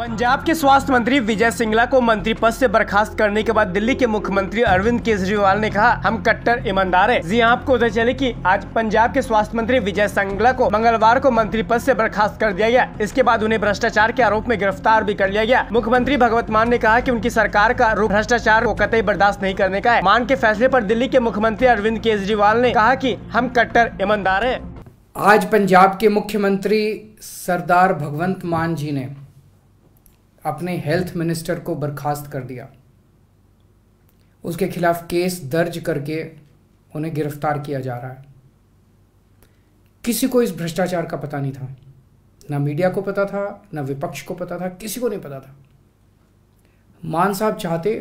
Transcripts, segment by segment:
पंजाब के स्वास्थ्य मंत्री विजय सिंगला को मंत्री पद से बर्खास्त करने के बाद दिल्ली के मुख्यमंत्री अरविंद केजरीवाल ने कहा हम कट्टर ईमानदार हैं। जी हाँ, आपको उधर चले कि आज पंजाब के स्वास्थ्य मंत्री विजय सिंगला को मंगलवार को मंत्री पद से बर्खास्त कर दिया गया इसके बाद उन्हें भ्रष्टाचार के आरोप में गिरफ्तार भी कर लिया गया मुख्यमंत्री भगवत मान ने कहा की उनकी सरकार का रूप भ्रष्टाचार को कतई बर्दाश्त नहीं करने का है मान के फैसले आरोप दिल्ली के मुख्यमंत्री अरविंद केजरीवाल ने कहा की हम कट्टर ईमानदार है आज पंजाब के मुख्यमंत्री सरदार भगवंत मान जी ने अपने हेल्थ मिनिस्टर को बर्खास्त कर दिया उसके खिलाफ केस दर्ज करके उन्हें गिरफ्तार किया जा रहा है किसी को इस भ्रष्टाचार का पता नहीं था ना मीडिया को पता था ना विपक्ष को पता था किसी को नहीं पता था मान साहब चाहते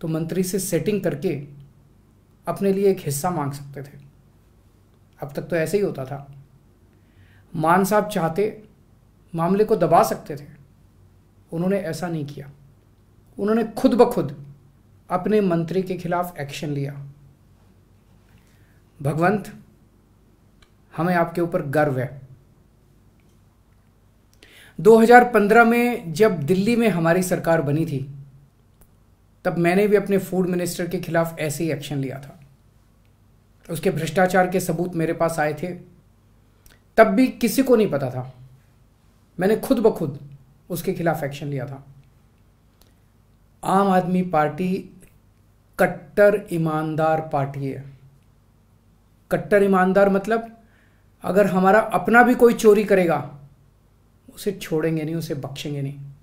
तो मंत्री से सेटिंग करके अपने लिए एक हिस्सा मांग सकते थे अब तक तो ऐसे ही होता था मान साहब चाहते मामले को दबा सकते थे उन्होंने ऐसा नहीं किया उन्होंने खुद ब खुद अपने मंत्री के खिलाफ एक्शन लिया भगवंत हमें आपके ऊपर गर्व है 2015 में जब दिल्ली में हमारी सरकार बनी थी तब मैंने भी अपने फूड मिनिस्टर के खिलाफ ऐसे ही एक्शन लिया था उसके भ्रष्टाचार के सबूत मेरे पास आए थे तब भी किसी को नहीं पता था मैंने खुद ब खुद उसके खिलाफ एक्शन लिया था आम आदमी पार्टी कट्टर ईमानदार पार्टी है कट्टर ईमानदार मतलब अगर हमारा अपना भी कोई चोरी करेगा उसे छोड़ेंगे नहीं उसे बख्शेंगे नहीं